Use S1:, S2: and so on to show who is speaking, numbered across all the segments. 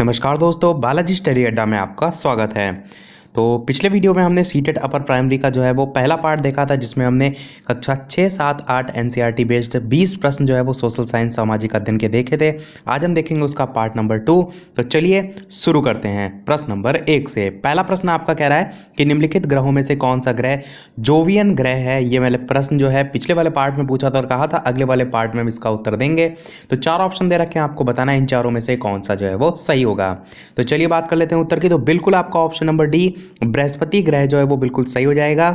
S1: नमस्कार दोस्तों बालाजी स्टडी अड्डा में आपका स्वागत है तो पिछले वीडियो में हमने सीटेट अपर प्राइमरी का जो है वो पहला पार्ट देखा था जिसमें हमने कक्षा छः सात आठ एन बेस्ड e बीस प्रश्न जो है वो सोशल साइंस सामाजिक अध्ययन के देखे थे आज हम देखेंगे उसका पार्ट नंबर टू तो चलिए शुरू करते हैं प्रश्न नंबर एक से पहला प्रश्न आपका कह रहा है कि निम्नलिखित ग्रहों में से कौन सा ग्रह जोवियन ग्रह है ये मैंने प्रश्न जो है पिछले वाले पार्ट में पूछा था और कहा था अगले वाले पार्ट में हम इसका उत्तर देंगे तो चार ऑप्शन दे रखे हैं आपको बताना है इन चारों में से कौन सा जो है वो सही होगा तो चलिए बात कर लेते हैं उत्तर की तो बिल्कुल आपका ऑप्शन नंबर डी बृहस्पति ग्रह जो है वो बिल्कुल सही हो जाएगा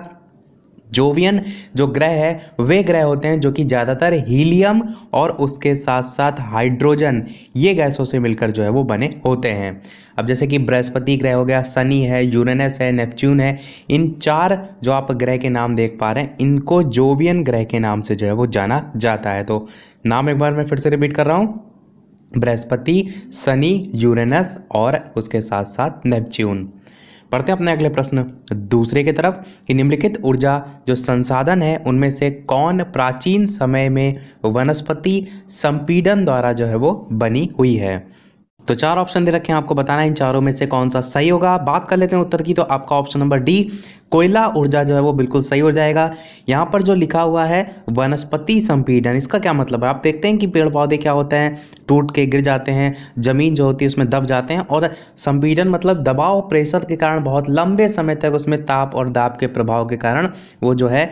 S1: जोवियन जो ग्रह है वे ग्रह होते हैं जो कि ज़्यादातर हीलियम और उसके साथ साथ हाइड्रोजन ये गैसों से मिलकर जो है वो बने होते हैं अब जैसे कि बृहस्पति ग्रह हो गया शनि है यूरेनस है नेपच्यून है इन चार जो आप ग्रह के नाम देख पा रहे हैं इनको जोवियन ग्रह के नाम से जो है वो जाना जाता है तो नाम एक बार मैं फिर से रिपीट कर रहा हूँ बृहस्पति शनि यूरेनस और उसके साथ साथ नेपच्यून पढ़ते हैं अपने अगले प्रश्न दूसरे की तरफ कि निम्नलिखित ऊर्जा जो संसाधन है उनमें से कौन प्राचीन समय में वनस्पति संपीडन द्वारा जो है वो बनी हुई है तो चार ऑप्शन दे रखे हैं आपको बताना है इन चारों में से कौन सा सही होगा बात कर लेते हैं उत्तर की तो आपका ऑप्शन नंबर डी कोयला ऊर्जा जो है वो बिल्कुल सही हो जाएगा यहाँ पर जो लिखा हुआ है वनस्पति संपीडन इसका क्या मतलब है आप देखते हैं कि पेड़ पौधे क्या होते हैं टूट के गिर जाते हैं ज़मीन जो होती है उसमें दब जाते हैं और संपीडन मतलब दबाव प्रेशर के कारण बहुत लंबे समय तक उसमें ताप और दाब के प्रभाव के कारण वो जो है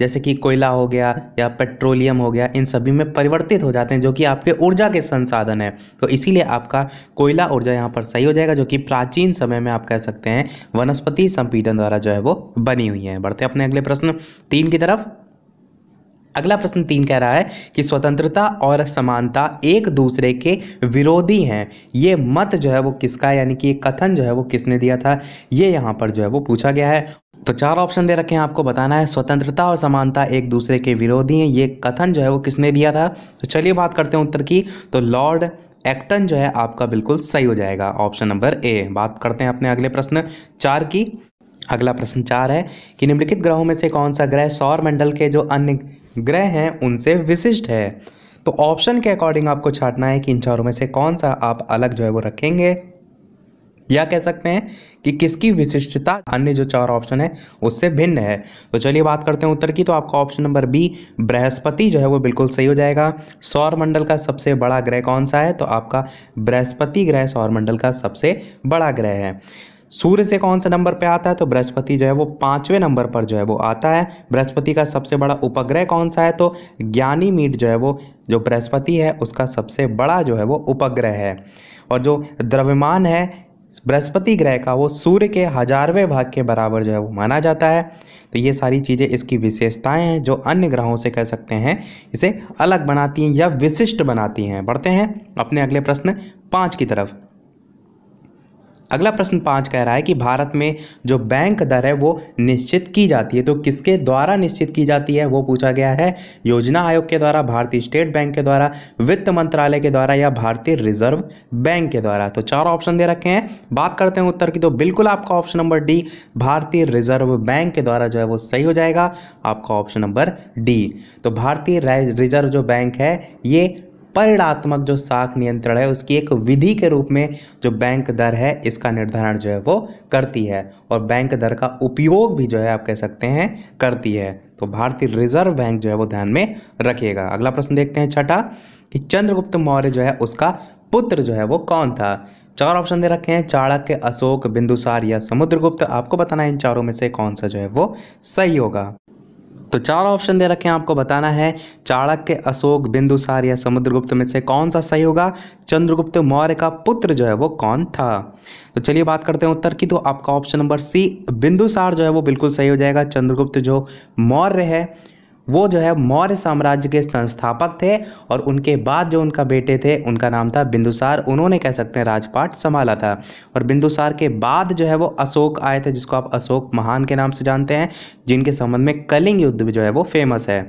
S1: जैसे कि कोयला हो गया या पेट्रोलियम हो गया इन सभी में परिवर्तित हो जाते हैं जो कि आपके ऊर्जा के संसाधन है तो इसीलिए आपका कोयला ऊर्जा यहाँ पर सही हो जाएगा जो कि प्राचीन समय में आप कह सकते हैं वनस्पति संपीडन द्वारा जो है वो बनी हुई है बढ़ते अपने अगले प्रश्न तीन की तरफ अगला प्रश्न तीन कह रहा है कि स्वतंत्रता और समानता एक दूसरे के विरोधी हैं ये मत जो है वो किसका यानी कि ये कथन जो है वो किसने दिया था ये यहाँ पर जो है वो पूछा गया है तो चार ऑप्शन दे रखे हैं आपको बताना है स्वतंत्रता और समानता एक दूसरे के विरोधी हैं ये कथन जो है वो किसने दिया था तो चलिए बात करते हैं उत्तर की तो लॉर्ड एक्टन जो है आपका बिल्कुल सही हो जाएगा ऑप्शन नंबर ए बात करते हैं अपने अगले प्रश्न चार की अगला प्रश्न चार है कि निम्नलिखित ग्रहों में से कौन सा ग्रह सौर मंडल के जो अन्य ग्रह हैं उनसे विशिष्ट है तो ऑप्शन के अकॉर्डिंग आपको छाटना है कि इन चारों में से कौन सा आप अलग जो है वो रखेंगे या कह सकते हैं कि किसकी विशिष्टता अन्य जो चार ऑप्शन है उससे भिन्न है तो चलिए बात करते हैं उत्तर की तो आपका ऑप्शन नंबर बी बृहस्पति जो है वो बिल्कुल सही हो जाएगा सौर मंडल का सबसे बड़ा ग्रह कौन सा है तो आपका बृहस्पति ग्रह सौर मंडल का सबसे बड़ा ग्रह है सूर्य से कौन से नंबर पे आता है तो बृहस्पति जो है वो पाँचवें नंबर पर जो है वो आता है बृहस्पति का सबसे बड़ा उपग्रह कौन सा है तो ज्ञानी मीट जो है वो जो बृहस्पति है उसका सबसे बड़ा जो है वो उपग्रह है और जो द्रव्यमान है बृहस्पति ग्रह का वो सूर्य के हजारवें भाग के बराबर जो है वो माना जाता है तो ये सारी चीज़ें इसकी विशेषताएं हैं जो अन्य ग्रहों से कह सकते हैं इसे अलग बनाती हैं या विशिष्ट बनाती हैं बढ़ते हैं अपने अगले प्रश्न पाँच की तरफ अगला प्रश्न पाँच कह रहा है कि भारत में जो बैंक दर है वो निश्चित की जाती है तो किसके द्वारा निश्चित की जाती है वो पूछा गया है योजना आयोग के द्वारा भारतीय स्टेट बैंक के द्वारा वित्त मंत्रालय के द्वारा या भारतीय रिजर्व बैंक के द्वारा तो चार ऑप्शन दे रखे हैं बात करते हैं उत्तर की तो बिल्कुल आपका ऑप्शन नंबर डी भारतीय रिजर्व बैंक के द्वारा जो है वो सही हो जाएगा आपका ऑप्शन नंबर डी तो भारतीय रिजर्व जो बैंक है ये परिणात्मक जो साख नियंत्रण है उसकी एक विधि के रूप में जो बैंक दर है इसका निर्धारण जो है वो करती है और बैंक दर का उपयोग भी जो है आप कह सकते हैं करती है तो भारतीय रिजर्व बैंक जो है वो ध्यान में रखिएगा अगला प्रश्न देखते हैं छठा कि चंद्रगुप्त मौर्य जो है उसका पुत्र जो है वो कौन था चार ऑप्शन दे रखे हैं चाणक्य अशोक बिंदुसार या समुद्रगुप्त आपको बताना है इन चारों में से कौन सा जो है वो सही होगा तो चार ऑप्शन दे रखे हैं आपको बताना है चाणक्य अशोक बिंदुसार या समुद्रगुप्त में से कौन सा सही होगा चंद्रगुप्त मौर्य का पुत्र जो है वो कौन था तो चलिए बात करते हैं उत्तर की तो आपका ऑप्शन नंबर सी बिंदुसार जो है वो बिल्कुल सही हो जाएगा चंद्रगुप्त जो मौर्य है वो जो है मौर्य साम्राज्य के संस्थापक थे और उनके बाद जो उनका बेटे थे उनका नाम था बिंदुसार उन्होंने कह सकते हैं राजपाट संभाला था और बिंदुसार के बाद जो है वो अशोक आए थे जिसको आप अशोक महान के नाम से जानते हैं जिनके संबंध में कलिंग युद्ध जो है वो फेमस है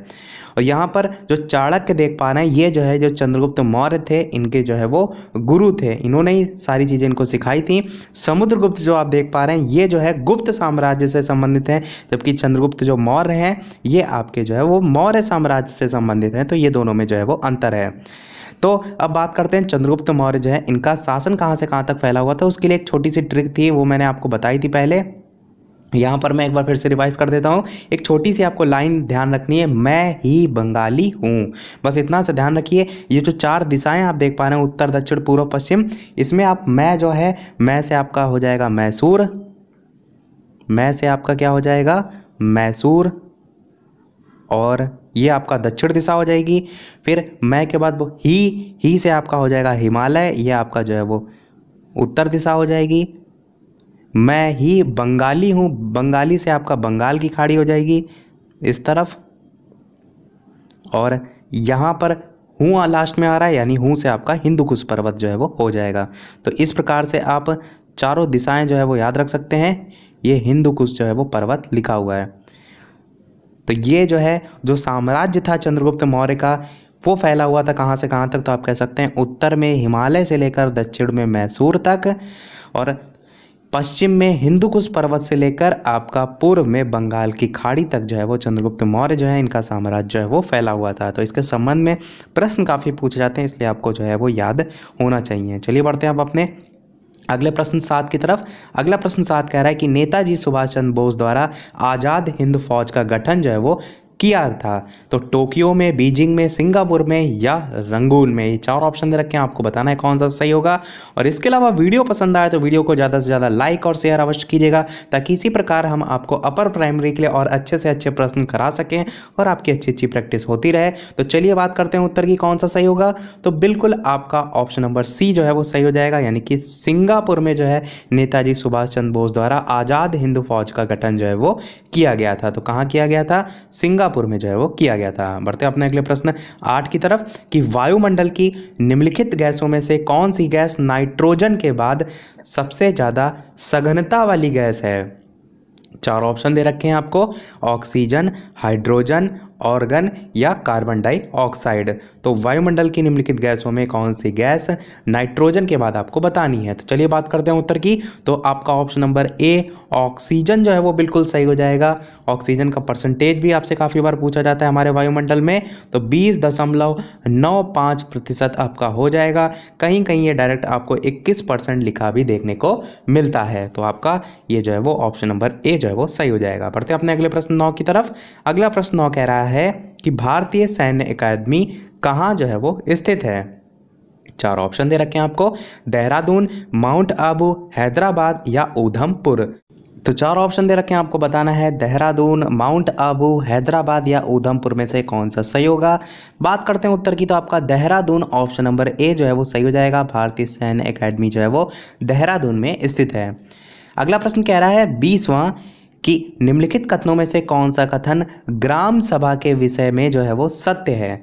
S1: और यहाँ पर जो चाणक्य देख पा रहे हैं ये जो है जो चंद्रगुप्त मौर्य थे इनके जो है वो गुरु थे इन्होंने ही सारी चीज़ें इनको सिखाई थी समुद्रगुप्त जो आप देख पा रहे हैं ये जो है गुप्त साम्राज्य से संबंधित हैं जबकि चंद्रगुप्त जो मौर्य हैं ये आपके जो है वो मौर्य साम्राज्य से संबंधित हैं तो ये दोनों में जो है वो अंतर है तो अब बात करते हैं चंद्रगुप्त मौर्य जो है इनका शासन कहाँ से कहाँ तक फैला हुआ था उसके लिए एक छोटी सी ट्रिक थी वो मैंने आपको बताई थी पहले यहाँ पर मैं एक बार फिर से रिवाइज कर देता हूँ एक छोटी सी आपको लाइन ध्यान रखनी है मैं ही बंगाली हूँ बस इतना सा ध्यान रखिए ये जो चार दिशाएं आप देख पा रहे हैं उत्तर दक्षिण पूर्व पश्चिम इसमें आप मैं जो है मैं से आपका हो जाएगा मैसूर मैं से आपका क्या हो जाएगा मैसूर और ये आपका दक्षिण दिशा हो जाएगी फिर मैं के बाद वो ही ही से आपका हो जाएगा हिमालय ये आपका जो है वो उत्तर दिशा हो जाएगी मैं ही बंगाली हूँ बंगाली से आपका बंगाल की खाड़ी हो जाएगी इस तरफ और यहाँ पर हूँ लास्ट में आ रहा है यानी हूँ से आपका हिंदू कुश पर्वत जो है वो हो जाएगा तो इस प्रकार से आप चारों दिशाएं जो है वो याद रख सकते हैं ये हिंदू कुश जो है वो पर्वत लिखा हुआ है तो ये जो है जो साम्राज्य था चंद्रगुप्त मौर्य का वो फैला हुआ था कहाँ से कहाँ तक तो आप कह सकते हैं उत्तर में हिमालय से लेकर दक्षिण में मैसूर तक और पश्चिम में हिंदू कुश पर्वत से लेकर आपका पूर्व में बंगाल की खाड़ी तक जो है वो चंद्रगुप्त मौर्य जो है इनका साम्राज्य जो है वो फैला हुआ था तो इसके संबंध में प्रश्न काफ़ी पूछे जाते हैं इसलिए आपको जो है वो याद होना चाहिए चलिए बढ़ते हैं आप अपने अगले प्रश्न सात की तरफ अगला प्रश्न सात कह रहा है कि नेताजी सुभाष चंद्र बोस द्वारा आज़ाद हिंद फौज का गठन जो है वो किया था तो टोक्यो में बीजिंग में सिंगापुर में या रंगून में ये चार ऑप्शन दे रखे हैं आपको बताना है कौन सा सही होगा और इसके अलावा वीडियो पसंद आए तो वीडियो को ज़्यादा से ज़्यादा लाइक और शेयर अवश्य कीजिएगा ताकि इसी प्रकार हम आपको अपर प्राइमरी के लिए और अच्छे से अच्छे प्रश्न करा सकें और आपकी अच्छी अच्छी प्रैक्टिस होती रहे तो चलिए बात करते हैं उत्तर की कौन सा सही होगा तो बिल्कुल आपका ऑप्शन नंबर सी जो है वो सही हो जाएगा यानी कि सिंगापुर में जो है नेताजी सुभाष चंद्र बोस द्वारा आज़ाद हिंदू फौज का गठन जो है वो किया गया था तो कहाँ किया गया था सिंगापुर सिंगापुर में जो है वो किया गया था बढ़ते अपने अगले प्रश्न आठ की तरफ कि वायुमंडल की निम्नलिखित गैसों में से कौन सी गैस नाइट्रोजन के बाद सबसे ज़्यादा सघनता वाली गैस है चार ऑप्शन दे रखे हैं आपको ऑक्सीजन हाइड्रोजन ऑर्गन या कार्बन डाइऑक्साइड तो वायुमंडल की निम्नलिखित गैसों में कौन सी गैस नाइट्रोजन के बाद आपको बतानी है तो चलिए बात करते हैं उत्तर की तो आपका ऑप्शन नंबर ए ऑक्सीजन जो है वो बिल्कुल सही हो जाएगा ऑक्सीजन का परसेंटेज भी आपसे काफ़ी बार पूछा जाता है हमारे वायुमंडल में तो बीस दशमलव नौ पाँच प्रतिशत आपका हो जाएगा कहीं कहीं ये डायरेक्ट आपको इक्कीस परसेंट लिखा भी देखने को मिलता है तो आपका ये जो है वो ऑप्शन नंबर ए जो है वो सही हो जाएगा बढ़ते अपने अगले प्रश्न नौ की तरफ अगला प्रश्न नौ कह रहा है कि भारतीय सैन्य अकादमी कहाँ जो है वो स्थित है चार ऑप्शन दे रखे हैं आपको देहरादून माउंट आबू हैदराबाद या उधमपुर तो चार ऑप्शन दे रखे हैं आपको बताना है देहरादून माउंट आबू हैदराबाद या उधमपुर में से कौन सा सही होगा बात करते हैं उत्तर की तो आपका देहरादून ऑप्शन नंबर ए जो है वो सही हो जाएगा भारतीय सैन्य अकेडमी जो है वो देहरादून में स्थित है अगला प्रश्न कह रहा है बीसवा कि निम्नलिखित कथनों में से कौन सा कथन ग्राम सभा के विषय में जो है वो सत्य है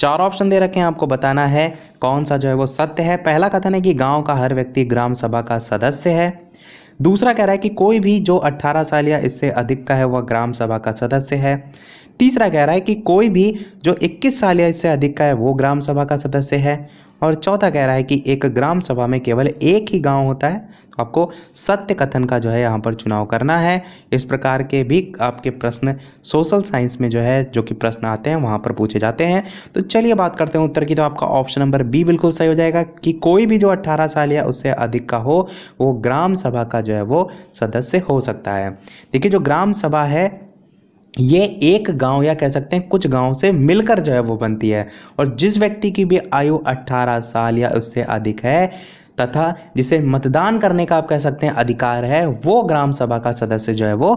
S1: चार ऑप्शन दे रखे हैं आपको बताना है कौन सा जो है वो सत्य है पहला कथन है कि गाँव का हर व्यक्ति ग्राम सभा का सदस्य है दूसरा कह रहा है कि कोई भी जो 18 साल या इससे अधिक का है वह ग्राम सभा का सदस्य है तीसरा कह रहा है कि कोई भी जो 21 साल या इससे अधिक का है वो ग्राम सभा का सदस्य है और चौथा कह रहा है कि एक ग्राम सभा में केवल एक ही गांव होता है आपको सत्य कथन का जो है यहाँ पर चुनाव करना है इस प्रकार के भी आपके प्रश्न सोशल साइंस में जो है जो कि प्रश्न आते हैं वहाँ पर पूछे जाते हैं तो चलिए बात करते हैं उत्तर की तो आपका ऑप्शन नंबर बी बिल्कुल सही हो जाएगा कि कोई भी जो अट्ठारह साल या उससे अधिक का हो वो ग्राम सभा का जो है वो सदस्य हो सकता है देखिए जो ग्राम सभा है ये एक गांव या कह सकते हैं कुछ गांव से मिलकर जो है वो बनती है और जिस व्यक्ति की भी आयु 18 साल या उससे अधिक है तथा जिसे मतदान करने का आप कह सकते हैं अधिकार है वो ग्राम सभा का सदस्य जो है वो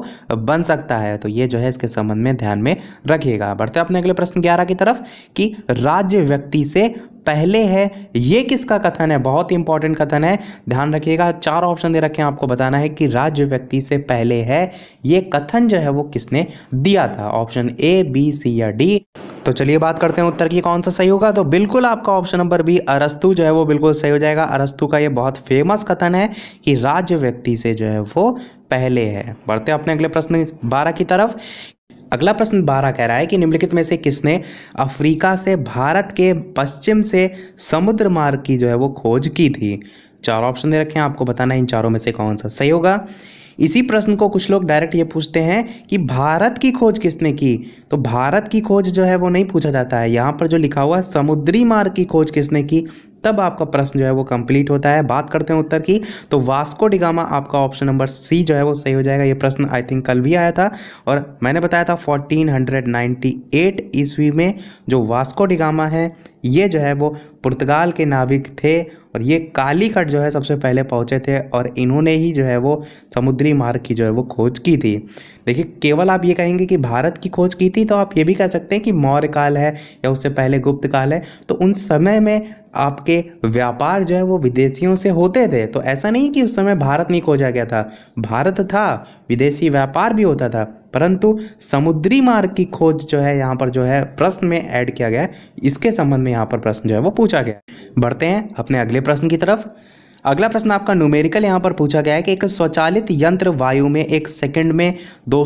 S1: बन सकता है तो ये जो है इसके संबंध में ध्यान में रखिएगा बढ़ते अपने अगले प्रश्न ग्यारह की तरफ कि राज्य व्यक्ति से पहले है ये किसका कथन है बहुत ही इंपॉर्टेंट कथन है ध्यान रखिएगा चार ऑप्शन दे रखे हैं आपको बताना है कि राज्य व्यक्ति से पहले है ये कथन जो है वो किसने दिया था ऑप्शन ए बी सी या डी तो चलिए बात करते हैं उत्तर की कौन सा सही होगा तो बिल्कुल आपका ऑप्शन नंबर बी अरस्तु जो है वो बिल्कुल सही हो जाएगा अरस्तु का ये बहुत फेमस कथन है कि राज्य व्यक्ति से जो है वो पहले है बढ़ते अपने अगले प्रश्न बारह की तरफ अगला प्रश्न बारह कह रहा है कि निम्नलिखित में से किसने अफ्रीका से भारत के पश्चिम से समुद्र मार्ग की जो है वो खोज की थी चार ऑप्शन दे रखे हैं आपको बताना है इन चारों में से कौन सा सही होगा इसी प्रश्न को कुछ लोग डायरेक्ट ये पूछते हैं कि भारत की खोज किसने की तो भारत की खोज जो है वो नहीं पूछा जाता है यहाँ पर जो लिखा हुआ है समुद्री मार्ग की खोज किसने की तब आपका प्रश्न जो है वो कंप्लीट होता है बात करते हैं उत्तर की तो वास्को डिगामा आपका ऑप्शन नंबर सी जो है वो सही हो जाएगा ये प्रश्न आई थिंक कल भी आया था और मैंने बताया था 1498 ईस्वी में जो वास्को डिगामा है ये जो है वो पुर्तगाल के नाविक थे और ये कालीकट जो है सबसे पहले पहुँचे थे और इन्होंने ही जो है वो समुद्री मार्ग की जो है वो खोज की थी देखिए केवल आप ये कहेंगे कि भारत की खोज की थी तो आप ये भी कह सकते हैं कि मौर्य काल है या उससे पहले गुप्त काल है तो उन समय में आपके व्यापार जो है वो विदेशियों से होते थे तो ऐसा नहीं कि उस समय भारत नहीं खोजा गया था भारत था विदेशी व्यापार भी होता था परंतु समुद्री मार्ग की खोज जो है यहाँ पर जो है प्रश्न में ऐड किया गया है इसके संबंध में यहाँ पर प्रश्न जो है वो पूछा गया बढ़ते हैं अपने अगले प्रश्न की तरफ अगला प्रश्न आपका न्यूमेरिकल यहाँ पर पूछा गया है कि एक स्वचालित यंत्र वायु में एक सेकंड में दो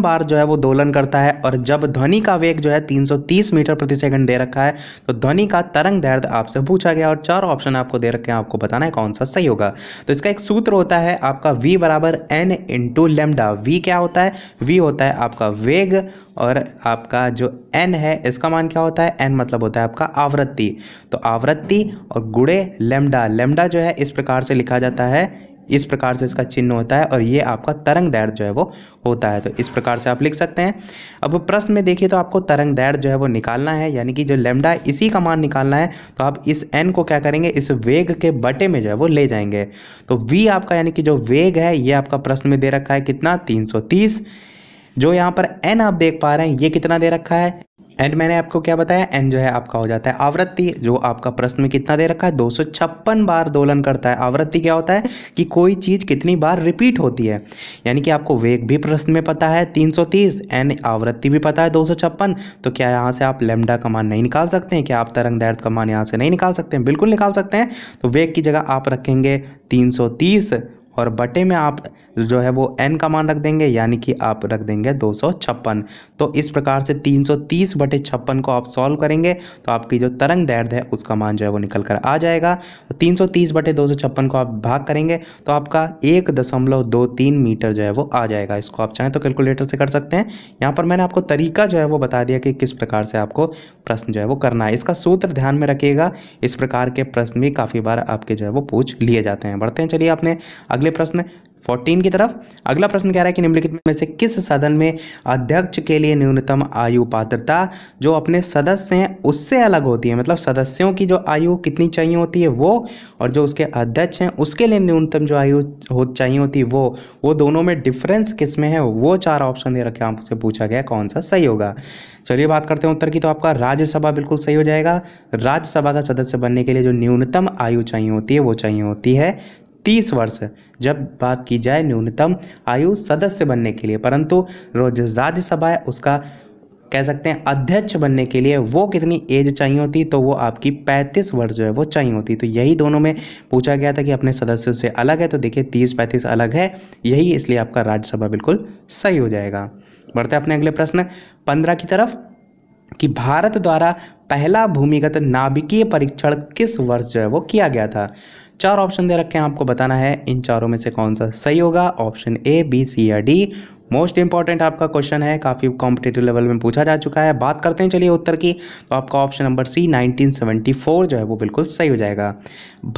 S1: बार जो है वो दोलन करता है और जब ध्वनि का वेग जो है 330 मीटर प्रति सेकंड दे रखा है तो ध्वनि का तरंग दैर्घ्य आपसे पूछा गया और चार ऑप्शन आपको दे रखे हैं आपको बताना है कौन सा सही होगा तो इसका एक सूत्र होता है आपका वी बराबर एन इंटू लेमडा वी क्या होता है वी होता है आपका वेग और आपका जो एन है इसका मान क्या होता है एन मतलब होता है आपका आवृत्ति तो आवृत्ति और गुड़े लेमडा लेमडा जो है इस प्रकार से लिखा जाता है इस प्रकार से इसका चिन्ह होता है और ये आपका तरंग दैर्घ्य जो है वो होता है तो इस प्रकार से आप लिख सकते हैं अब प्रश्न में देखिए तो आपको तरंग दैर्घ्य जो है वो निकालना है यानी कि जो लेमडा इसी का मान निकालना है तो आप इस एन को क्या करेंगे इस वेग के बटे में जो है वो ले जाएंगे तो वी आपका यानी कि जो वेग है ये आपका प्रश्न में दे रखा है कितना तीन जो यहाँ पर एन आप देख पा रहे हैं ये कितना दे रखा है एंड मैंने आपको क्या बताया एन जो है आपका हो जाता है आवृत्ति जो आपका प्रश्न में कितना दे रखा है दो बार दोलन करता है आवृत्ति क्या होता है कि कोई चीज़ कितनी बार रिपीट होती है यानी कि आपको वेग भी प्रश्न में पता है 330 एन आवृत्ति भी पता है दो तो क्या यहाँ से आप लेमडा कमान नहीं निकाल सकते हैं क्या आप तरंग दर्द कमान यहाँ से नहीं निकाल सकते हैं बिल्कुल निकाल सकते हैं तो वेग की जगह आप रखेंगे तीन और बटे में आप जो है वो एन का मान रख देंगे यानी कि आप रख देंगे दो तो इस प्रकार से 330 बटे छप्पन को आप सॉल्व करेंगे तो आपकी जो तरंग दैर्ध है उसका मान जो है वो निकल कर आ जाएगा तो 330 बटे दो को आप भाग करेंगे तो आपका एक दशमलव दो तीन मीटर जो है वो आ जाएगा इसको आप चाहें तो कैलकुलेटर से कर सकते हैं यहाँ पर मैंने आपको तरीका जो है वो बता दिया कि किस प्रकार से आपको प्रश्न जो है वो करना है इसका सूत्र ध्यान में रखिएगा इस प्रकार के प्रश्न भी काफ़ी बार आपके जो है वो पूछ लिए जाते हैं बढ़ते हैं चलिए आपने अगले अगले प्रश्न फोर्टीन की तरफ अगला प्रश्न कह रहा है कि निम्नलिखित में से किस सदन में अध्यक्ष के लिए न्यूनतम आयु पात्रता जो अपने सदस्य हैं उससे अलग होती है मतलब सदस्यों की जो आयु कितनी चाहिए होती है वो और जो उसके अध्यक्ष हैं उसके लिए न्यूनतम जो आयु हो चाहिए होती है वो वो दोनों में डिफरेंस किस में है वो चार ऑप्शन दे रखे आपसे पूछा गया कौन सा सही होगा चलिए बात करते हैं उत्तर की तो आपका राज्यसभा बिल्कुल सही हो जाएगा राज्यसभा का सदस्य बनने के लिए जो न्यूनतम आयु चाहिए होती है वो चाहिए होती है तीस वर्ष जब बात की जाए न्यूनतम आयु सदस्य बनने के लिए परंतु राज्यसभा है उसका कह सकते हैं अध्यक्ष बनने के लिए वो कितनी एज चाहिए होती तो वो आपकी 35 वर्ष जो है वो चाहिए होती तो यही दोनों में पूछा गया था कि अपने सदस्यों से अलग है तो देखिए 30-35 अलग है यही इसलिए आपका राज्यसभा बिल्कुल सही हो जाएगा बढ़ते अपने अगले प्रश्न पंद्रह की तरफ कि भारत द्वारा पहला भूमिगत नाभिकीय परीक्षण किस वर्ष जो है वो किया गया था चार ऑप्शन दे रखे हैं आपको बताना है इन चारों में से कौन सा सही होगा ऑप्शन ए बी सी या डी मोस्ट इंपॉर्टेंट आपका क्वेश्चन है काफ़ी कॉम्पिटेटिव लेवल में पूछा जा चुका है बात करते हैं चलिए उत्तर की तो आपका ऑप्शन नंबर सी 1974 जो है वो बिल्कुल सही हो जाएगा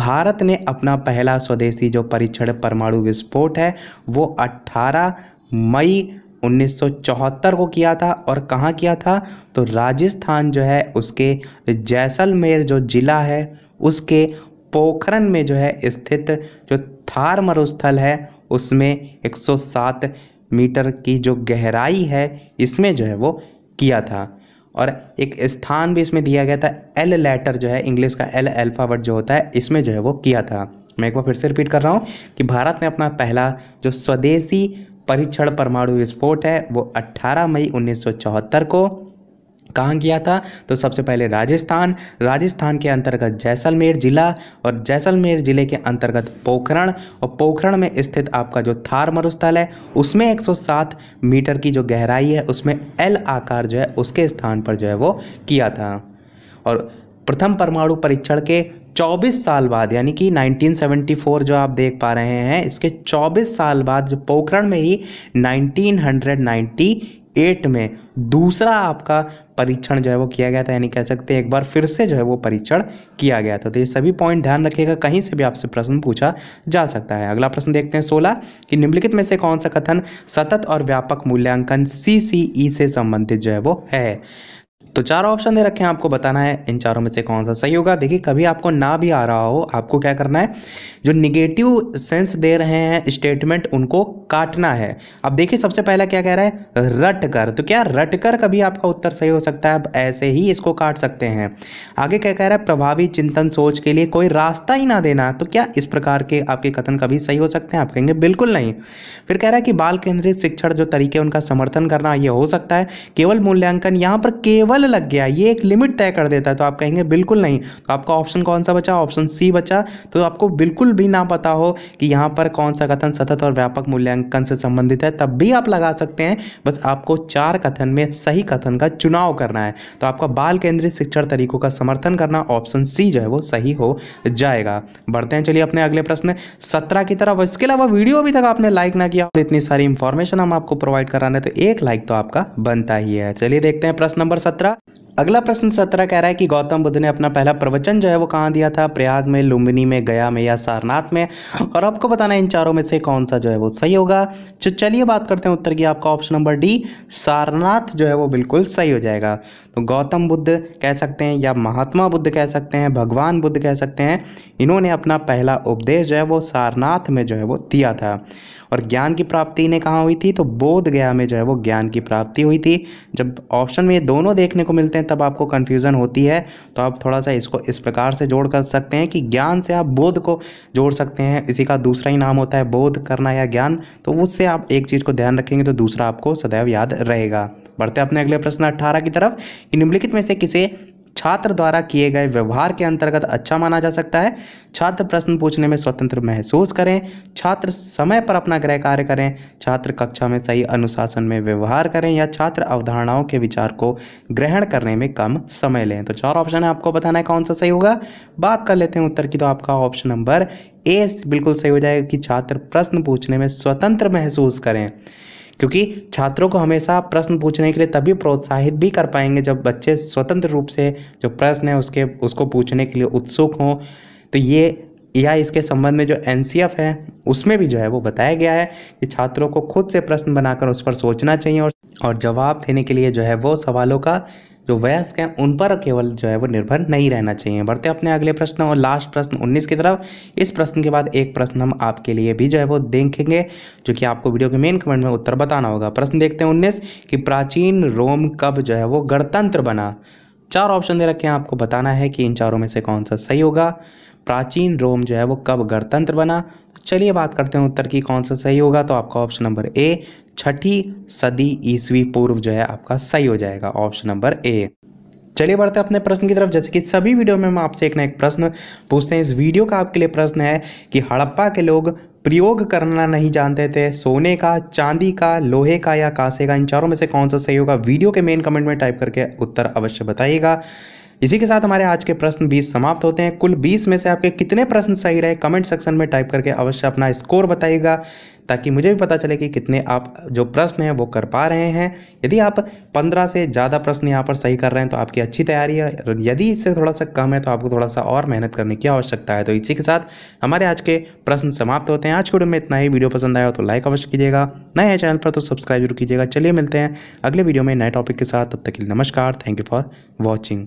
S1: भारत ने अपना पहला स्वदेशी जो परीक्षण परमाणु विस्फोट है वो 18 मई 1974 को किया था और कहाँ किया था तो राजस्थान जो है उसके जैसलमेर जो ज़िला है उसके पोखरन में जो है स्थित जो थार मरुस्थल है उसमें 107 मीटर की जो गहराई है इसमें जो है वो किया था और एक स्थान भी इसमें दिया गया था एल लेटर जो है इंग्लिश का एल अल्फावर्ट जो होता है इसमें जो है वो किया था मैं एक बार फिर से रिपीट कर रहा हूँ कि भारत ने अपना पहला जो स्वदेशी परीक्षण परमाणु विस्फोट है वो 18 मई 1974 को कहाँ किया था तो सबसे पहले राजस्थान राजस्थान के अंतर्गत जैसलमेर जिला और जैसलमेर जिले के अंतर्गत पोखरण और पोखरण में स्थित आपका जो थार मरुस्थल है उसमें 107 मीटर की जो गहराई है उसमें एल आकार जो है उसके स्थान पर जो है वो किया था और प्रथम परमाणु परीक्षण के 24 साल बाद यानी कि 1974 जो आप देख पा रहे हैं इसके 24 साल बाद जो पोखरण में ही एट में दूसरा आपका परीक्षण जो है वो किया गया था यानी कह सकते हैं एक बार फिर से जो है वो परीक्षण किया गया था तो ये सभी पॉइंट ध्यान रखिएगा कहीं से भी आपसे प्रश्न पूछा जा सकता है अगला प्रश्न देखते हैं सोलह कि निम्नलिखित में से कौन सा कथन सतत और व्यापक मूल्यांकन सी e से संबंधित जो है वो है तो चार ऑप्शन दे रखे हैं आपको बताना है इन चारों में से कौन सा सही होगा देखिए कभी आपको ना भी आ रहा हो आपको क्या करना है जो निगेटिव सेंस दे रहे हैं स्टेटमेंट उनको काटना है अब देखिए सबसे पहला क्या कह रहा है रट कर तो क्या रट कर कभी आपका उत्तर सही हो सकता है आप ऐसे ही इसको काट सकते हैं आगे क्या कह रहा है प्रभावी चिंतन सोच के लिए कोई रास्ता ही ना देना तो क्या इस प्रकार के आपके कथन कभी सही हो सकते हैं आप कहेंगे बिल्कुल नहीं फिर कह रहा है कि बाल केंद्रित शिक्षण जो तरीके उनका समर्थन करना यह हो सकता है केवल मूल्यांकन यहाँ पर केवल लग गया ये एक लिमिट तय कर देता है तो आप कहेंगे बिल्कुल नहीं तो आपका ऑप्शन कौन सा बचा ऑप्शन सी बचा तो आपको बिल्कुल भी ना पता हो कि यहाँ पर कौन सा कथन सतत और व्यापक मूल्यांकन से संबंधित है तब भी आप लगा सकते हैं बस आपको चार कथन में सही कथन का चुनाव करना है तो आपका बाल केंद्रित शिक्षण तरीकों का समर्थन करना ऑप्शन सी जो है वो सही हो जाएगा बढ़ते हैं चलिए अपने अगले प्रश्न सत्रह की तरफ इसके अलावा वीडियो अभी तक आपने लाइक ना किया तो इतनी सारी इंफॉर्मेशन हम आपको प्रोवाइड कराना है तो एक लाइक तो आपका बनता ही है चलिए देखते हैं प्रश्न नंबर सत्रह Maka अगला प्रश्न सत्रह कह रहा है कि गौतम बुद्ध ने अपना पहला प्रवचन जो है वो कहाँ दिया था प्रयाग में लुम्बिनी में गया में या सारनाथ में और आपको बताना है इन चारों में से कौन सा जो है वो सही होगा तो चलिए बात करते हैं उत्तर की आपका ऑप्शन नंबर डी सारनाथ जो है वो बिल्कुल सही हो जाएगा तो गौतम बुद्ध कह सकते हैं या महात्मा बुद्ध कह सकते हैं भगवान बुद्ध कह सकते हैं इन्होंने अपना पहला उपदेश जो है वो सारनाथ में जो है वो दिया था और ज्ञान की प्राप्ति इन्हें कहाँ हुई थी तो बोध गया में जो है वो ज्ञान की प्राप्ति हुई थी जब ऑप्शन में ये दोनों देखने को मिलते हैं हैं तब आपको कन्फ्यूज़न होती है तो आप थोड़ा सा इसको इस प्रकार से जोड़ कर सकते हैं कि ज्ञान से आप बोध को जोड़ सकते हैं इसी का दूसरा ही नाम होता है बोध करना या ज्ञान तो उससे आप एक चीज़ को ध्यान रखेंगे तो दूसरा आपको सदैव याद रहेगा बढ़ते अपने अगले प्रश्न अट्ठारह की तरफ कि निम्नलिखित में से किसे छात्र द्वारा किए गए व्यवहार के अंतर्गत अच्छा माना जा सकता है छात्र प्रश्न पूछने में स्वतंत्र महसूस करें छात्र समय पर अपना गृह कार्य करें छात्र कक्षा में सही अनुशासन में व्यवहार करें या छात्र अवधारणाओं के विचार को ग्रहण करने में कम समय लें तो चार ऑप्शन है आपको बताना है कौन सा सही होगा बात कर लेते हैं उत्तर की तो आपका ऑप्शन नंबर ए बिल्कुल सही हो जाएगा कि छात्र प्रश्न पूछने में स्वतंत्र महसूस करें क्योंकि छात्रों को हमेशा प्रश्न पूछने के लिए तभी प्रोत्साहित भी कर पाएंगे जब बच्चे स्वतंत्र रूप से जो प्रश्न है उसके उसको पूछने के लिए उत्सुक हों तो ये या इसके संबंध में जो एन है उसमें भी जो है वो बताया गया है कि छात्रों को खुद से प्रश्न बनाकर उस पर सोचना चाहिए और और जवाब देने के लिए जो है वो सवालों का जो वयस्क हैं उन पर केवल जो है वो निर्भर नहीं रहना चाहिए बढ़ते अपने अगले प्रश्न और लास्ट प्रश्न उन्नीस की तरफ इस प्रश्न के बाद एक प्रश्न हम आपके लिए भी जो है वो देखेंगे जो कि आपको वीडियो के मेन कमेंट में उत्तर बताना होगा प्रश्न देखते हैं उन्नीस कि प्राचीन रोम कब जो है वो गणतंत्र बना चार ऑप्शन दे रखे हैं आपको बताना है कि इन चारों में से कौन सा सही होगा प्राचीन रोम जो है वो कब गणतंत्र बना तो चलिए बात करते हैं उत्तर की कौन सा सही होगा तो आपका ऑप्शन नंबर ए छठी सदी ईस्वी पूर्व जो है आपका सही हो जाएगा ऑप्शन नंबर ए चलिए बढ़ते हैं अपने प्रश्न की तरफ जैसे कि सभी वीडियो में हम आपसे एक ना एक प्रश्न पूछते हैं इस वीडियो का आपके लिए प्रश्न है कि हड़प्पा के लोग प्रयोग करना नहीं जानते थे सोने का चांदी का लोहे का या कांसे का इन चारों में से कौन सा सही होगा वीडियो के मेन कमेंट में टाइप करके उत्तर अवश्य बताइएगा इसी के साथ हमारे आज के प्रश्न बीस समाप्त होते हैं कुल बीस में से आपके कितने प्रश्न सही रहे कमेंट सेक्शन में टाइप करके अवश्य अपना स्कोर बताइएगा ताकि मुझे भी पता चले कि कितने आप जो प्रश्न हैं वो कर पा रहे हैं यदि आप पंद्रह से ज़्यादा प्रश्न यहाँ पर सही कर रहे हैं तो आपकी अच्छी तैयारी है यदि इससे थोड़ा सा कम है तो आपको थोड़ा सा और मेहनत करने की आवश्यकता है तो इसी के साथ हमारे आज के प्रश्न समाप्त होते हैं आज के वीडियो में इतना ही वीडियो पसंद आया हो तो लाइक अवश्य कीजिएगा नए हैं चैनल पर तो सब्सक्राइब जरूर कीजिएगा चलिए मिलते हैं अगले वीडियो में नए टॉपिक के साथ तब तक के लिए नमस्कार थैंक यू फॉर वॉचिंग